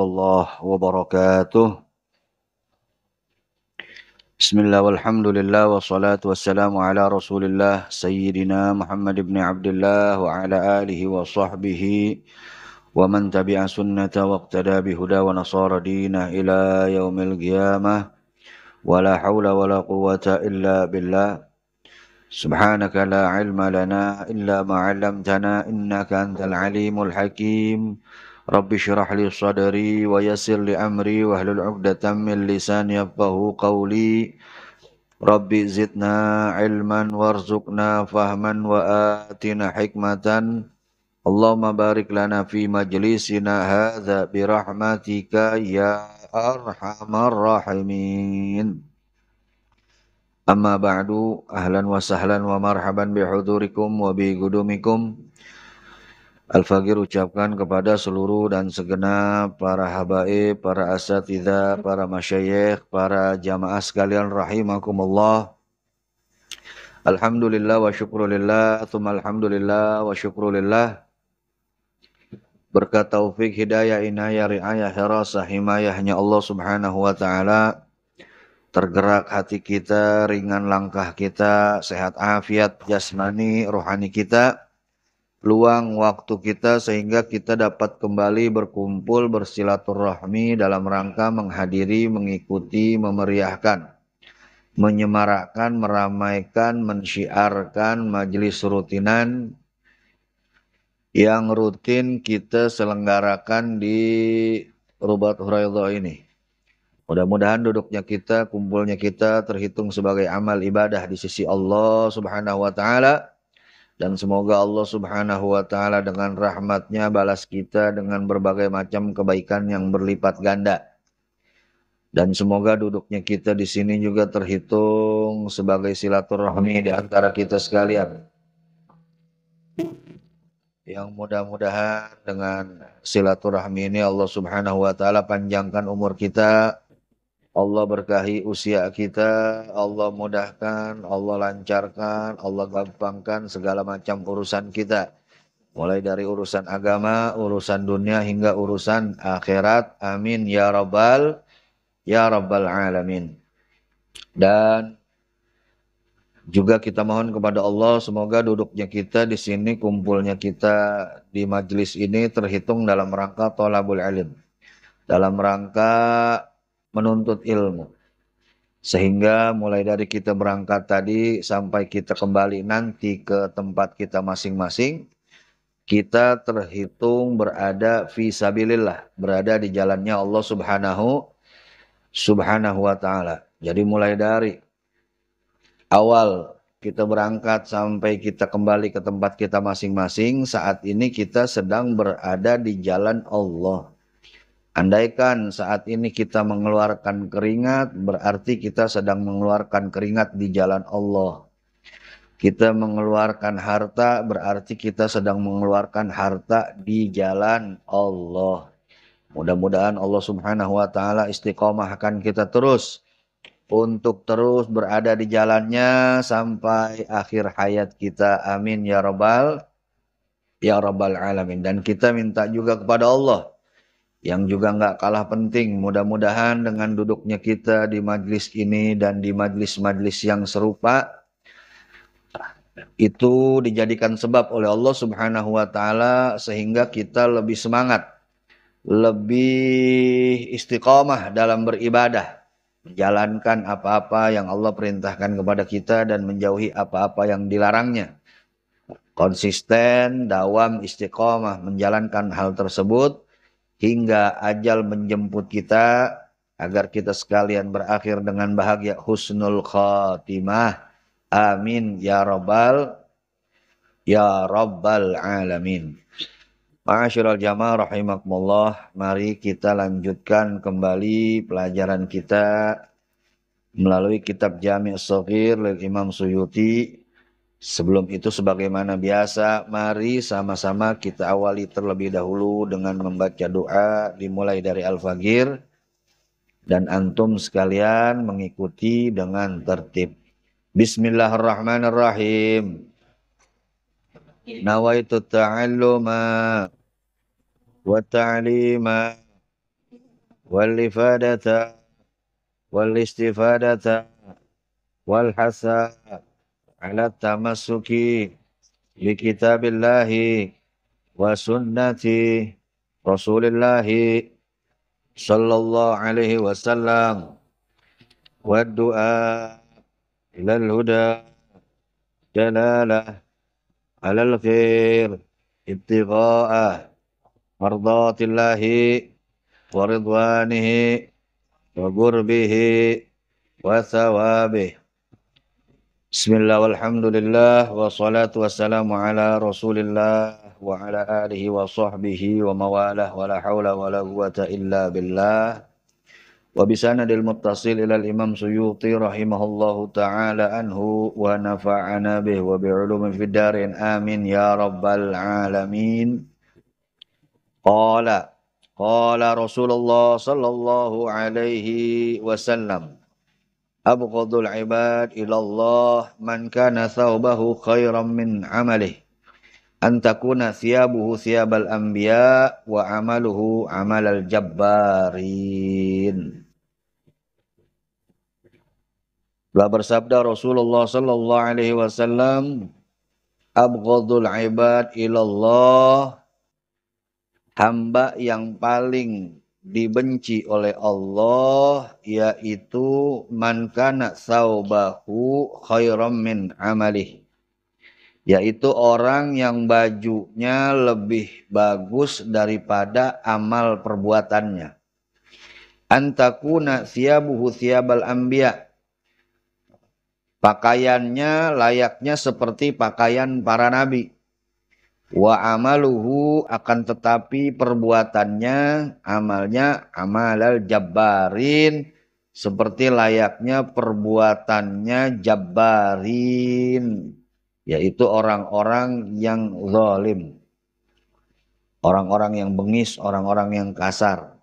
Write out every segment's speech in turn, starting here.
الله وبركاته بسم الله والحمد لله والصلاة والسلام على رسول الله سيدنا محمد بن عبد الله وعلى آله وصحبه ومن تبع سنة واقتدى بهدى ونصار دينه إلى يوم القيامة ولا حول ولا قوة إلا بالله سبحانك لا علم لنا إلا ما علمتنا إنك أنت العليم الحكيم Rabbi syurah li sadari wa yasir li amri wa ahlul uqdatan min lisan yafqahu qawli. Rabbi zidna ilman warzukna fahman wa atina hikmatan. Allahumma barik lana fi majlisina hadha bi rahmatika ya arhamar rahimin. Amma ba'du ahlan wa sahlan wa marhaban bi hudurikum wa bi gudumikum al fagir ucapkan kepada seluruh dan segenap para habaib, para asatidah, para masyayikh, para jamaah sekalian rahimakumullah. Alhamdulillah wa syukrulillah, thumma alhamdulillah wa syukrulillah. Berkat taufik, hidayah, inayah, riayah, herasa, himayahnya Allah subhanahu wa ta'ala. Tergerak hati kita, ringan langkah kita, sehat afiat, jasmani, rohani kita. Kita luang waktu kita sehingga kita dapat kembali berkumpul bersilaturahmi dalam rangka menghadiri, mengikuti, memeriahkan, menyemarakkan, meramaikan, mensyiarkan majelis rutinan yang rutin kita selenggarakan di Rubat Huraidah ini. Mudah-mudahan duduknya kita, kumpulnya kita terhitung sebagai amal ibadah di sisi Allah Subhanahu wa taala dan semoga Allah subhanahu wa ta'ala dengan rahmatnya balas kita dengan berbagai macam kebaikan yang berlipat ganda. Dan semoga duduknya kita di sini juga terhitung sebagai silaturahmi di antara kita sekalian. Yang mudah-mudahan dengan silaturahmi ini Allah subhanahu wa ta'ala panjangkan umur kita, Allah berkahi usia kita, Allah mudahkan, Allah lancarkan, Allah gampangkan segala macam urusan kita. Mulai dari urusan agama, urusan dunia hingga urusan akhirat. Amin ya rabbal ya rabbal alamin. Dan juga kita mohon kepada Allah semoga duduknya kita di sini, kumpulnya kita di majelis ini terhitung dalam rangka tolabul alim. Dalam rangka menuntut ilmu. Sehingga mulai dari kita berangkat tadi sampai kita kembali nanti ke tempat kita masing-masing, kita terhitung berada fi sabilillah, berada di jalannya Allah Subhanahu Subhanahu wa taala. Jadi mulai dari awal kita berangkat sampai kita kembali ke tempat kita masing-masing, saat ini kita sedang berada di jalan Allah. Andaikan saat ini kita mengeluarkan keringat, berarti kita sedang mengeluarkan keringat di jalan Allah. Kita mengeluarkan harta, berarti kita sedang mengeluarkan harta di jalan Allah. Mudah-mudahan Allah Subhanahu wa Ta'ala istiqomahkan kita terus untuk terus berada di jalannya sampai akhir hayat kita. Amin ya Rabbal ya Rabbal Alamin. Dan kita minta juga kepada Allah yang juga nggak kalah penting. Mudah-mudahan dengan duduknya kita di majlis ini dan di majlis-majlis yang serupa itu dijadikan sebab oleh Allah Subhanahu wa taala sehingga kita lebih semangat, lebih istiqomah dalam beribadah, menjalankan apa-apa yang Allah perintahkan kepada kita dan menjauhi apa-apa yang dilarangnya. Konsisten, dawam, istiqomah menjalankan hal tersebut hingga ajal menjemput kita agar kita sekalian berakhir dengan bahagia husnul khatimah amin ya rabbal ya rabbal alamin Ma'asyiral jamaah rahimakumullah mari kita lanjutkan kembali pelajaran kita melalui kitab Jami' Shaghir lil Imam Suyuti Sebelum itu sebagaimana biasa, mari sama-sama kita awali terlebih dahulu dengan membaca doa dimulai dari Al-Fagir dan antum sekalian mengikuti dengan tertib. Bismillahirrahmanirrahim. Nawaitu ta'alluma wa ta'lima wal ifadata wal istifadata wal hasa ala tamasuki bi kitabillahi wa sunnati rasulillahi sallallahu alaihi wasallam wa du'a ila al-huda jalalah ala al-khair ibtigha'a mardatillahi wa ridwanihi wa gurbihi wa thawabihi Bismillah walhamdulillah wassalatu wassalamu ala rasulillah wa ala alihi wa sahbihi wa mawalah wa la hawla wa la quwata illa billah wa bisanadil muttasil ilal imam suyuti rahimahullahu ta'ala anhu wa nafa'ana bih wa bi'ulumin fiddarin amin ya rabbal alamin qala qala rasulullah sallallahu alaihi wasallam abghadul ibad ilallah man kana thawbahu khairan min amalih an takuna thiyabuhu thiyabal anbiya wa amaluhu amalal jabbarin Telah bersabda Rasulullah sallallahu alaihi wasallam abghadul ibad ilallah hamba yang paling dibenci oleh Allah yaitu man kana saubahu khairam min amalih yaitu orang yang bajunya lebih bagus daripada amal perbuatannya antakuna siabuhu siabal anbiya pakaiannya layaknya seperti pakaian para nabi Wa amaluhu akan tetapi perbuatannya amalnya amalal jabbarin seperti layaknya perbuatannya jabbarin yaitu orang-orang yang zalim orang-orang yang bengis orang-orang yang kasar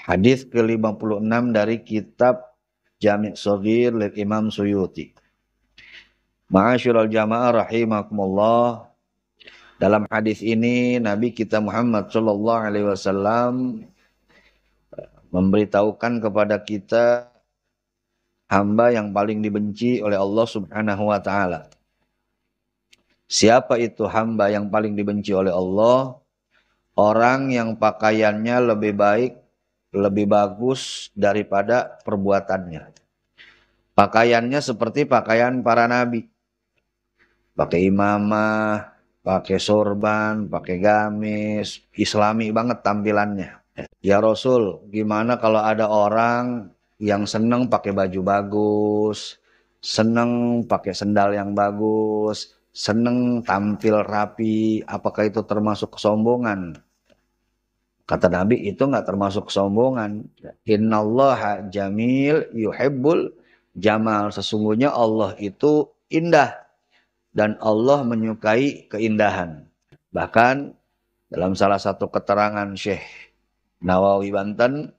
hadis ke-56 dari kitab Jami' sogir lil Imam Suyuti Ma'asyiral jamaah rahimakumullah. Dalam hadis ini Nabi kita Muhammad Shallallahu alaihi wasallam eh, memberitahukan kepada kita hamba yang paling dibenci oleh Allah Subhanahu wa taala. Siapa itu hamba yang paling dibenci oleh Allah? Orang yang pakaiannya lebih baik, lebih bagus daripada perbuatannya. Pakaiannya seperti pakaian para nabi pakai imamah, pakai sorban, pakai gamis, islami banget tampilannya. Ya Rasul, gimana kalau ada orang yang seneng pakai baju bagus, seneng pakai sendal yang bagus, seneng tampil rapi, apakah itu termasuk kesombongan? Kata Nabi itu nggak termasuk kesombongan. Inna Allah jamil yuhibbul jamal. Sesungguhnya Allah itu indah dan Allah menyukai keindahan. Bahkan dalam salah satu keterangan Syekh Nawawi Banten,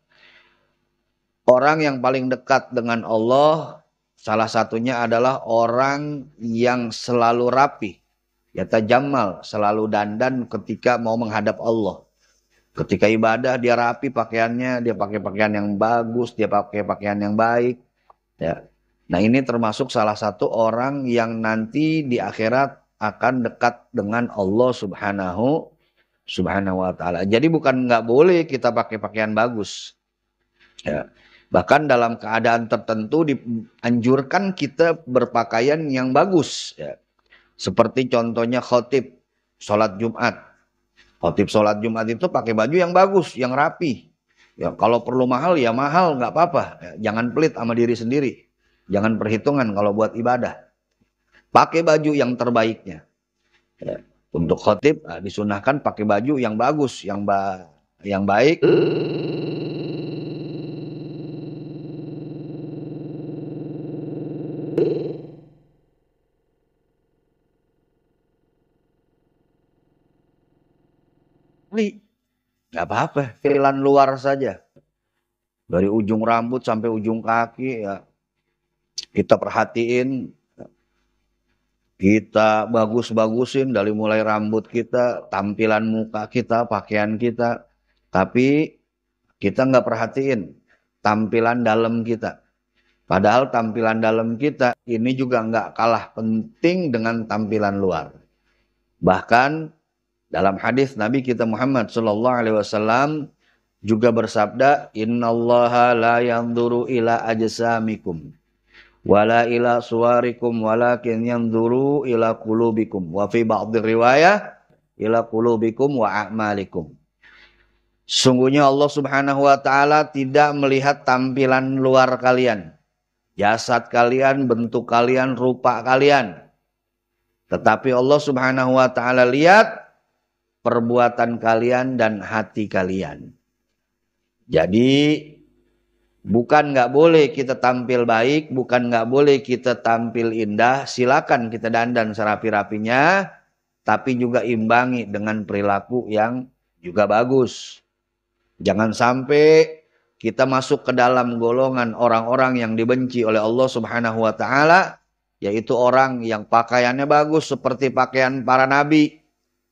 orang yang paling dekat dengan Allah salah satunya adalah orang yang selalu rapi. Yata jamal, selalu dandan ketika mau menghadap Allah. Ketika ibadah dia rapi pakaiannya, dia pakai pakaian yang bagus, dia pakai pakaian yang baik. Ya. Nah ini termasuk salah satu orang yang nanti di akhirat akan dekat dengan Allah subhanahu subhanahu wa ta'ala. Jadi bukan nggak boleh kita pakai pakaian bagus. Ya. Bahkan dalam keadaan tertentu dianjurkan kita berpakaian yang bagus. Ya. Seperti contohnya khotib sholat Jumat. Khotib sholat Jumat itu pakai baju yang bagus, yang rapi. Ya, kalau perlu mahal ya mahal, nggak apa-apa. Ya, jangan pelit sama diri sendiri. Jangan perhitungan kalau buat ibadah. Pakai baju yang terbaiknya. Ya. Untuk khotib ah, disunahkan pakai baju yang bagus, yang ba yang baik. Gak apa-apa, filan luar saja. Dari ujung rambut sampai ujung kaki ya kita perhatiin, kita bagus-bagusin dari mulai rambut kita, tampilan muka kita, pakaian kita, tapi kita nggak perhatiin tampilan dalam kita. Padahal tampilan dalam kita ini juga nggak kalah penting dengan tampilan luar. Bahkan dalam hadis Nabi kita Muhammad Shallallahu Alaihi Wasallam juga bersabda, Inna Allah la yanzuru ila ajsamikum wala ila suwarikum walakin yanzuru ila qulubikum wa fi ba'd riwayah ila qulubikum wa a'malikum Sungguhnya Allah Subhanahu wa taala tidak melihat tampilan luar kalian, jasad kalian, bentuk kalian, rupa kalian. Tetapi Allah Subhanahu wa taala lihat perbuatan kalian dan hati kalian. Jadi Bukan nggak boleh kita tampil baik, bukan nggak boleh kita tampil indah. Silakan kita dandan serapi-rapinya, tapi juga imbangi dengan perilaku yang juga bagus. Jangan sampai kita masuk ke dalam golongan orang-orang yang dibenci oleh Allah Subhanahu wa taala, yaitu orang yang pakaiannya bagus seperti pakaian para nabi,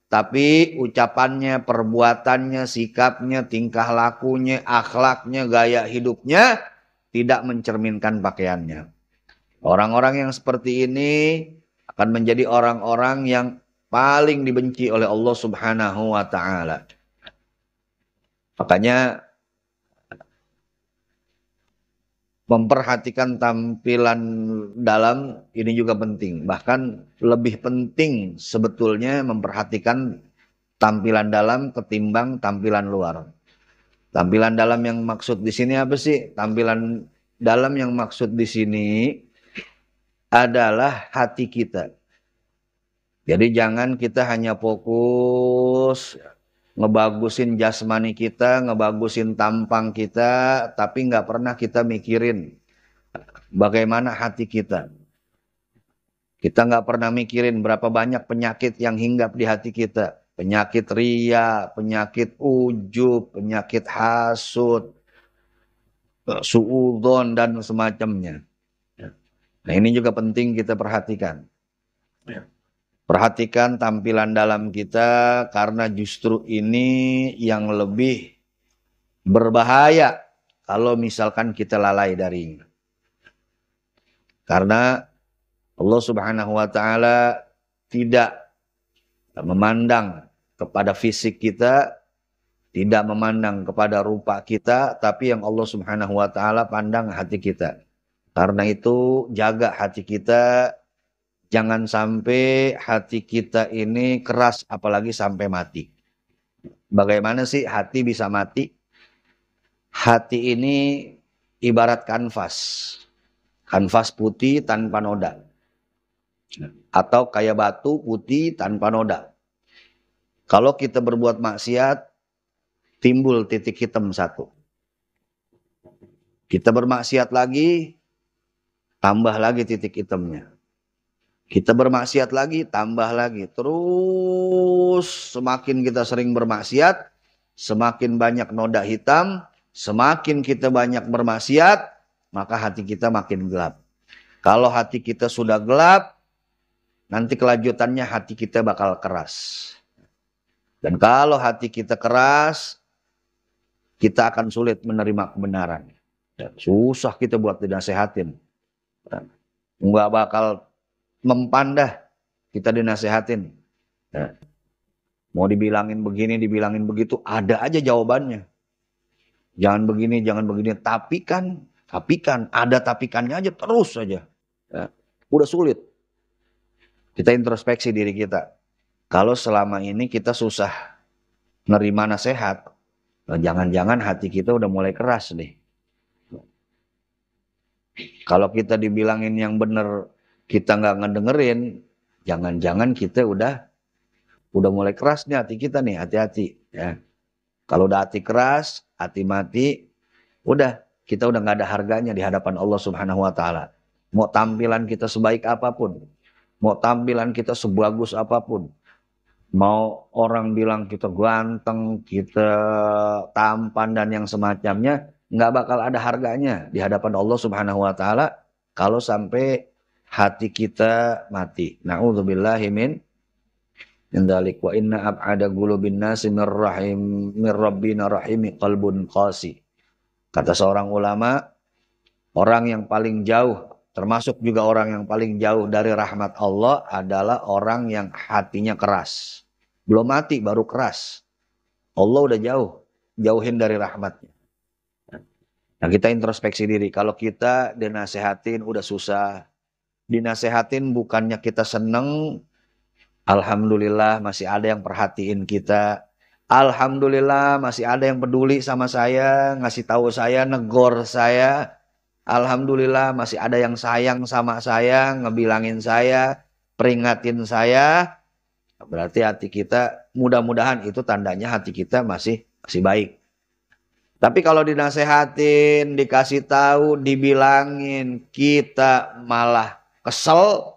tapi ucapannya, perbuatannya, sikapnya, tingkah lakunya, akhlaknya, gaya hidupnya tidak mencerminkan pakaiannya. Orang-orang yang seperti ini akan menjadi orang-orang yang paling dibenci oleh Allah Subhanahu wa taala. Makanya memperhatikan tampilan dalam ini juga penting. Bahkan lebih penting sebetulnya memperhatikan tampilan dalam ketimbang tampilan luar. Tampilan dalam yang maksud di sini apa sih? Tampilan dalam yang maksud di sini adalah hati kita. Jadi jangan kita hanya fokus ngebagusin jasmani kita, ngebagusin tampang kita, tapi nggak pernah kita mikirin bagaimana hati kita. Kita nggak pernah mikirin berapa banyak penyakit yang hinggap di hati kita. Penyakit ria, penyakit ujub, penyakit hasut, suudon dan semacamnya. Nah ini juga penting kita perhatikan. Ya. Perhatikan tampilan dalam kita karena justru ini yang lebih berbahaya kalau misalkan kita lalai dari ini Karena Allah Subhanahu wa taala tidak memandang kepada fisik kita, tidak memandang kepada rupa kita, tapi yang Allah Subhanahu wa taala pandang hati kita. Karena itu jaga hati kita Jangan sampai hati kita ini keras apalagi sampai mati. Bagaimana sih hati bisa mati? Hati ini ibarat kanvas. Kanvas putih tanpa noda. Atau kayak batu putih tanpa noda. Kalau kita berbuat maksiat, timbul titik hitam satu. Kita bermaksiat lagi, tambah lagi titik hitamnya. Kita bermaksiat lagi, tambah lagi. Terus semakin kita sering bermaksiat, semakin banyak noda hitam, semakin kita banyak bermaksiat, maka hati kita makin gelap. Kalau hati kita sudah gelap, nanti kelanjutannya hati kita bakal keras. Dan kalau hati kita keras, kita akan sulit menerima kebenaran. Dan Susah kita buat tidak dinasehatin. Enggak bakal mempandah kita dinasehatin. Nah, mau dibilangin begini, dibilangin begitu, ada aja jawabannya. Jangan begini, jangan begini. Tapi kan, tapi kan, ada tapikannya aja terus aja. Ya. udah sulit. Kita introspeksi diri kita. Kalau selama ini kita susah nerima nasihat, jangan-jangan hati kita udah mulai keras nih. Kalau kita dibilangin yang benar kita nggak ngedengerin, jangan-jangan kita udah udah mulai keras nih hati kita nih, hati-hati ya. Kalau udah hati keras, hati mati, udah kita udah nggak ada harganya di hadapan Allah Subhanahu wa taala. Mau tampilan kita sebaik apapun, mau tampilan kita sebagus apapun, mau orang bilang kita ganteng, kita tampan dan yang semacamnya, nggak bakal ada harganya di hadapan Allah Subhanahu wa taala kalau sampai hati kita mati. Nauzubillahi min dalik wa inna ab'ada gulubin nasi min rahim min rabbina rahimi qalbun qasi. Kata seorang ulama, orang yang paling jauh termasuk juga orang yang paling jauh dari rahmat Allah adalah orang yang hatinya keras. Belum mati baru keras. Allah udah jauh, jauhin dari rahmatnya. Nah kita introspeksi diri. Kalau kita dinasehatin udah susah, dinasehatin bukannya kita seneng, Alhamdulillah masih ada yang perhatiin kita. Alhamdulillah masih ada yang peduli sama saya, ngasih tahu saya, negor saya. Alhamdulillah masih ada yang sayang sama saya, ngebilangin saya, peringatin saya. Berarti hati kita mudah-mudahan itu tandanya hati kita masih masih baik. Tapi kalau dinasehatin, dikasih tahu, dibilangin, kita malah kesel,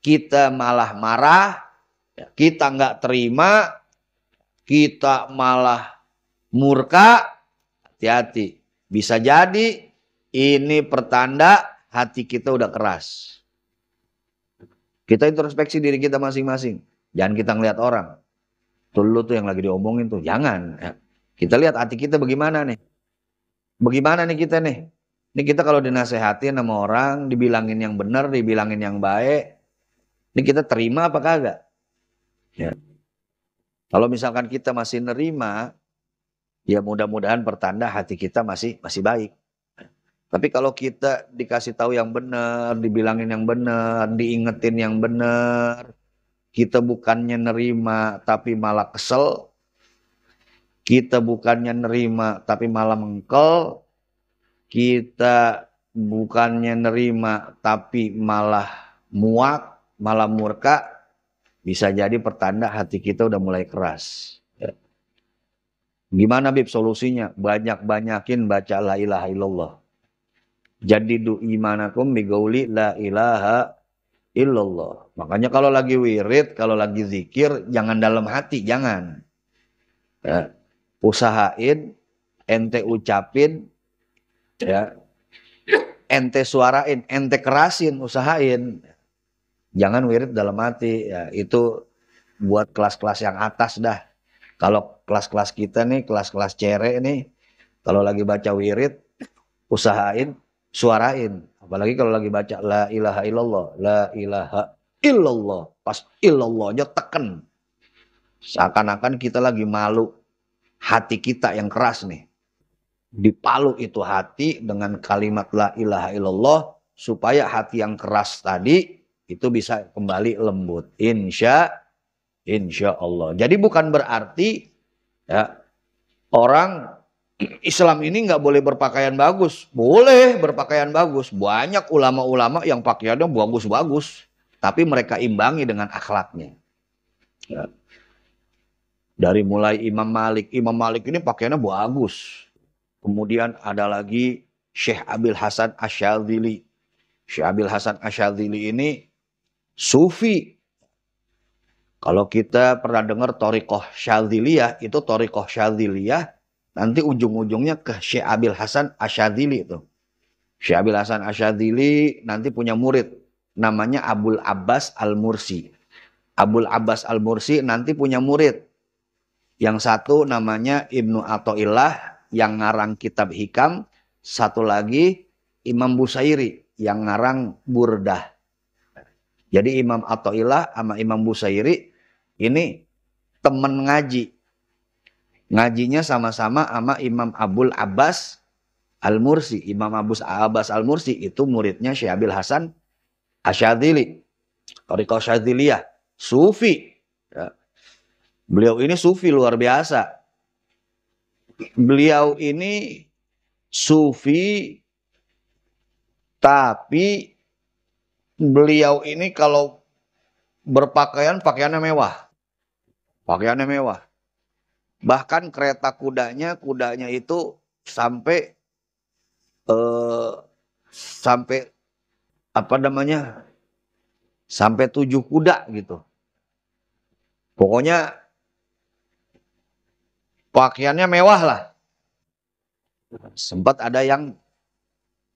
kita malah marah, ya, kita nggak terima, kita malah murka, hati-hati. Bisa jadi ini pertanda hati kita udah keras. Kita introspeksi diri kita masing-masing. Jangan kita ngelihat orang. Tuh lu tuh yang lagi diomongin tuh, jangan. Ya. Kita lihat hati kita bagaimana nih. Bagaimana nih kita nih? Ini kita kalau dinasehati sama orang, dibilangin yang benar, dibilangin yang baik, ini kita terima apa kagak? Ya. Kalau misalkan kita masih nerima, ya mudah-mudahan pertanda hati kita masih masih baik. Tapi kalau kita dikasih tahu yang benar, dibilangin yang benar, diingetin yang benar, kita bukannya nerima tapi malah kesel, kita bukannya nerima tapi malah mengkel, kita bukannya nerima tapi malah muak, malah murka, bisa jadi pertanda hati kita udah mulai keras. Ya. Gimana Bib solusinya? Banyak-banyakin baca la ilaha illallah. Jadi du imanakum bigauli la ilaha illallah. Makanya kalau lagi wirid, kalau lagi zikir, jangan dalam hati, jangan. Ya. Usahain, ente ucapin, ya ente suarain ente kerasin usahain jangan wirid dalam hati ya, itu buat kelas-kelas yang atas dah kalau kelas-kelas kita nih kelas-kelas cere nih kalau lagi baca wirid usahain suarain apalagi kalau lagi baca la ilaha illallah la ilaha illallah pas illallahnya teken. seakan-akan kita lagi malu hati kita yang keras nih dipalu itu hati dengan kalimat la ilaha illallah supaya hati yang keras tadi itu bisa kembali lembut insya insya Allah jadi bukan berarti ya, orang Islam ini nggak boleh berpakaian bagus boleh berpakaian bagus banyak ulama-ulama yang pakaiannya bagus-bagus tapi mereka imbangi dengan akhlaknya ya. dari mulai Imam Malik Imam Malik ini pakaiannya bagus Kemudian ada lagi Syekh Abil Hasan Asyadzili. Syekh Abil Hasan Asyadzili ini sufi. Kalau kita pernah dengar Torikoh Syadziliyah, itu Torikoh Syadziliyah nanti ujung-ujungnya ke Syekh Abil Hasan Asyadzili itu. Syekh Abil Hasan Asyadzili nanti punya murid namanya Abul Abbas Al-Mursi. Abul Abbas Al-Mursi nanti punya murid. Yang satu namanya Ibnu Atoillah yang ngarang kitab hikam, satu lagi Imam Busairi yang ngarang Burdah. Jadi Imam Athaillah sama Imam Busairi ini temen ngaji. Ngajinya sama-sama sama Imam Abul Abbas Al-Mursi. Imam Abus Abbas Al-Mursi itu muridnya Syabil Hasan Asyadili. Tariqah Syadiliyah. Sufi. Ya. Beliau ini sufi luar biasa beliau ini sufi tapi beliau ini kalau berpakaian pakaiannya mewah. Pakaiannya mewah. Bahkan kereta kudanya, kudanya itu sampai eh, sampai apa namanya? sampai tujuh kuda gitu. Pokoknya pakaiannya mewah lah. Sempat ada yang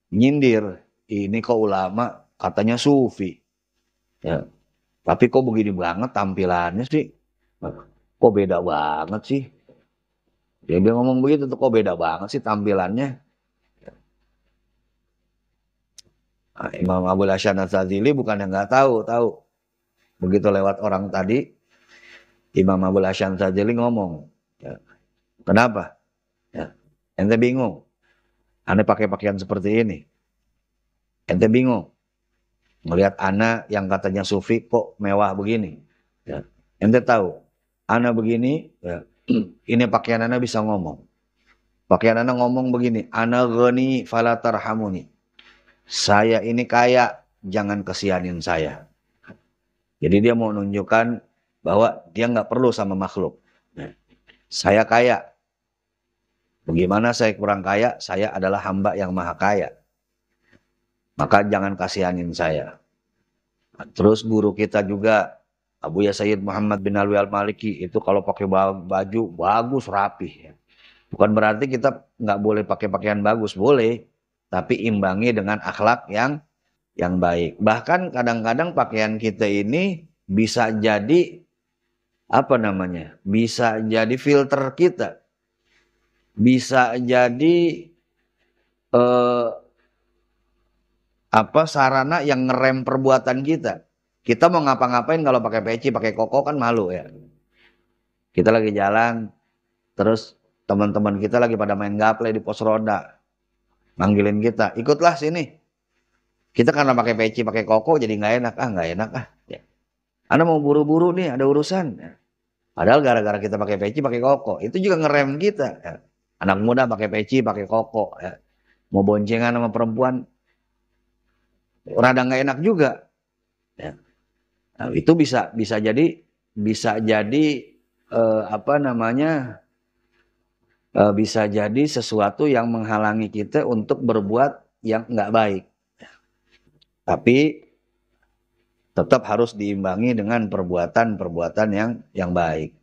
nyindir, ini kok ulama katanya sufi. Ya. Tapi kok begini banget tampilannya sih? Kok beda banget sih? Ya, dia, bilang ngomong begitu tuh kok beda banget sih tampilannya. Nah, Imam Abu Hasan al bukan yang nggak tahu, tahu. Begitu lewat orang tadi, Imam Abu Hasan al ngomong, ya, Kenapa? Ya. Ente bingung. Anda pakai pakaian seperti ini. Ente bingung. Melihat ana yang katanya sufi kok mewah begini. Ya. Ente tahu. Ana begini, ya. ini pakaian ana bisa ngomong. Pakaian ana ngomong begini, Ana anak falatar hamuni. Saya ini kaya, jangan kesianin saya. Jadi dia mau nunjukkan bahwa dia nggak perlu sama makhluk. Ya, saya kaya, Bagaimana saya kurang kaya? Saya adalah hamba yang maha kaya. Maka jangan kasihanin saya. Terus guru kita juga Abu Ya Sayyid Muhammad bin Alwi Al Maliki itu kalau pakai baju bagus rapih. Ya. Bukan berarti kita nggak boleh pakai pakaian bagus, boleh. Tapi imbangi dengan akhlak yang yang baik. Bahkan kadang-kadang pakaian kita ini bisa jadi apa namanya? Bisa jadi filter kita bisa jadi eh, apa sarana yang ngerem perbuatan kita. Kita mau ngapa-ngapain kalau pakai peci, pakai koko kan malu ya. Kita lagi jalan, terus teman-teman kita lagi pada main gaple di pos roda, manggilin kita, ikutlah sini. Kita karena pakai peci, pakai koko jadi nggak enak ah, nggak enak ah. Ya. Anda mau buru-buru nih, ada urusan. Ya. Padahal gara-gara kita pakai peci, pakai koko, itu juga ngerem kita. Ya. Anak muda pakai peci, pakai koko. Ya. Mau boncengan sama perempuan, rada nggak enak juga. Ya. Nah, itu bisa bisa jadi bisa jadi eh, apa namanya eh, bisa jadi sesuatu yang menghalangi kita untuk berbuat yang nggak baik. Ya. Tapi tetap harus diimbangi dengan perbuatan-perbuatan yang yang baik.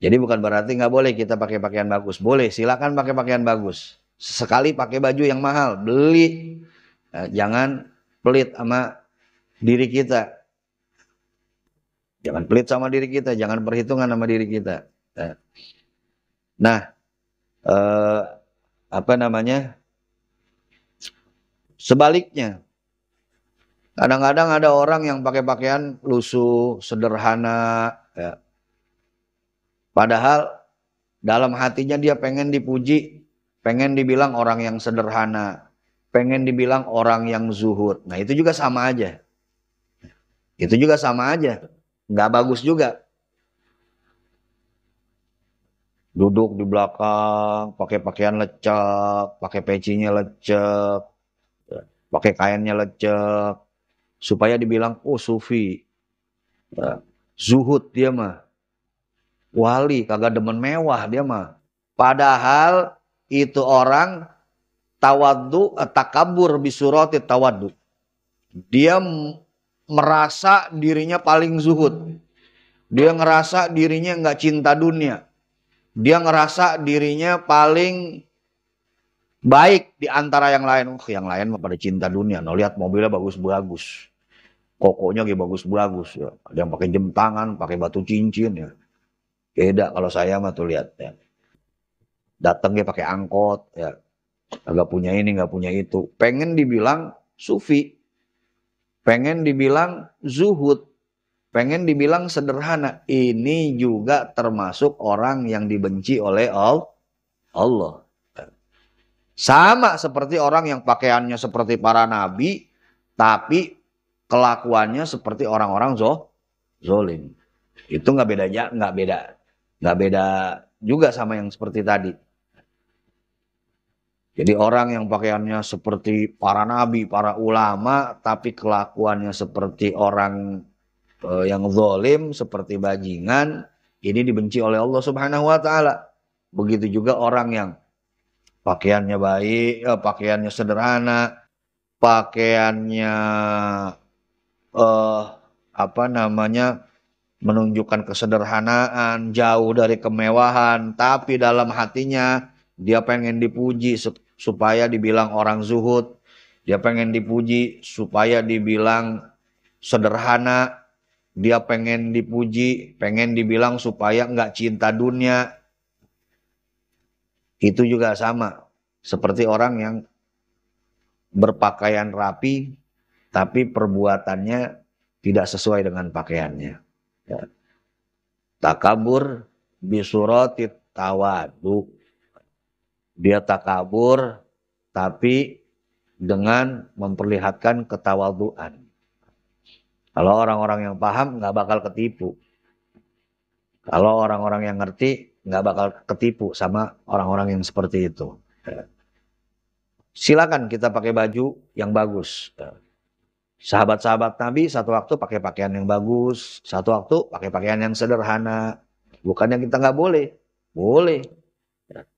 Jadi bukan berarti nggak boleh kita pakai pakaian bagus. Boleh, silakan pakai pakaian bagus. Sekali pakai baju yang mahal, beli. Nah, jangan pelit sama diri kita. Jangan pelit sama diri kita, jangan perhitungan sama diri kita. Eh. Nah, eh, apa namanya? Sebaliknya, kadang-kadang ada orang yang pakai pakaian lusuh, sederhana, ya Padahal dalam hatinya dia pengen dipuji, pengen dibilang orang yang sederhana, pengen dibilang orang yang zuhud. Nah itu juga sama aja. Itu juga sama aja. Nggak bagus juga. Duduk di belakang, pakai pakaian lecek, pakai pecinya lecek, pakai kainnya lecek. Supaya dibilang, oh sufi. Nah, zuhud dia mah wali kagak demen mewah dia mah padahal itu orang tawadu tawaddu eh, takabur bisurati tawadu. dia merasa dirinya paling zuhud dia ngerasa dirinya nggak cinta dunia dia ngerasa dirinya paling baik di antara yang lain. Uh, yang lain pada cinta dunia. No, lihat mobilnya bagus-bagus. Kokonya gak bagus-bagus. Ya. Ada yang pakai jam tangan, pakai batu cincin ya. Beda kalau saya mah tuh lihat ya. dia pakai angkot ya. Agak punya ini, nggak punya itu. Pengen dibilang sufi. Pengen dibilang zuhud. Pengen dibilang sederhana. Ini juga termasuk orang yang dibenci oleh Allah. Sama seperti orang yang pakaiannya seperti para nabi, tapi kelakuannya seperti orang-orang zo zolim. Itu nggak beda nggak beda Nggak beda juga sama yang seperti tadi. Jadi orang yang pakaiannya seperti para nabi, para ulama, tapi kelakuannya seperti orang eh, yang zolim, seperti bajingan, ini dibenci oleh Allah Subhanahu wa taala. Begitu juga orang yang pakaiannya baik, eh, pakaiannya sederhana, pakaiannya eh apa namanya? menunjukkan kesederhanaan, jauh dari kemewahan, tapi dalam hatinya dia pengen dipuji supaya dibilang orang zuhud, dia pengen dipuji supaya dibilang sederhana, dia pengen dipuji, pengen dibilang supaya nggak cinta dunia. Itu juga sama, seperti orang yang berpakaian rapi, tapi perbuatannya tidak sesuai dengan pakaiannya. Ya. Takabur bisurati tawadu. Dia takabur tapi dengan memperlihatkan ketawaduan. Kalau orang-orang yang paham nggak bakal ketipu. Kalau orang-orang yang ngerti nggak bakal ketipu sama orang-orang yang seperti itu. Silakan kita pakai baju yang bagus. Sahabat-sahabat Nabi satu waktu pakai pakaian yang bagus, satu waktu pakai pakaian yang sederhana. Bukannya kita nggak boleh, boleh. Ya.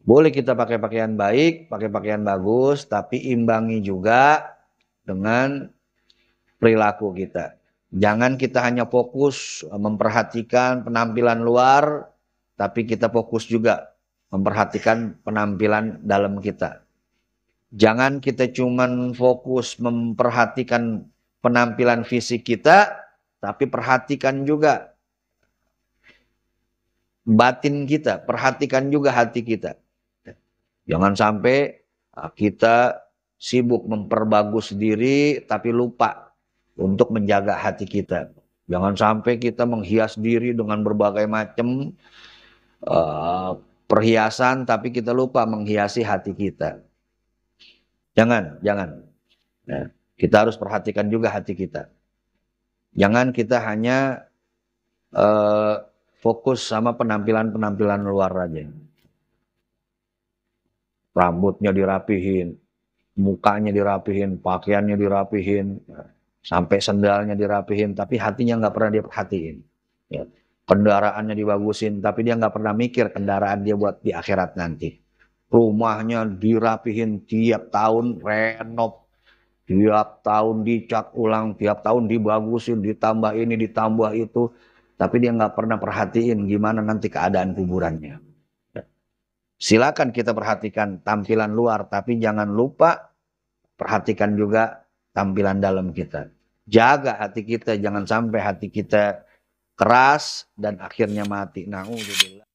Boleh kita pakai pakaian baik, pakai pakaian bagus, tapi imbangi juga dengan perilaku kita. Jangan kita hanya fokus eh, memperhatikan penampilan luar, tapi kita fokus juga memperhatikan penampilan dalam kita. Jangan kita cuma fokus memperhatikan penampilan fisik kita, tapi perhatikan juga batin kita, perhatikan juga hati kita. Jangan sampai ah, kita sibuk memperbagus diri tapi lupa untuk menjaga hati kita. Jangan sampai kita menghias diri dengan berbagai macam uh, perhiasan tapi kita lupa menghiasi hati kita. Jangan, jangan. Ya. kita harus perhatikan juga hati kita. Jangan kita hanya uh, fokus sama penampilan-penampilan luar aja. Rambutnya dirapihin, mukanya dirapihin, pakaiannya dirapihin, sampai sendalnya dirapihin, tapi hatinya nggak pernah dia perhatiin. Ya. Kendaraannya dibagusin, tapi dia nggak pernah mikir kendaraan dia buat di akhirat nanti rumahnya dirapihin tiap tahun renov tiap tahun dicat ulang tiap tahun dibagusin ditambah ini ditambah itu tapi dia nggak pernah perhatiin gimana nanti keadaan kuburannya silakan kita perhatikan tampilan luar tapi jangan lupa perhatikan juga tampilan dalam kita jaga hati kita jangan sampai hati kita keras dan akhirnya mati nah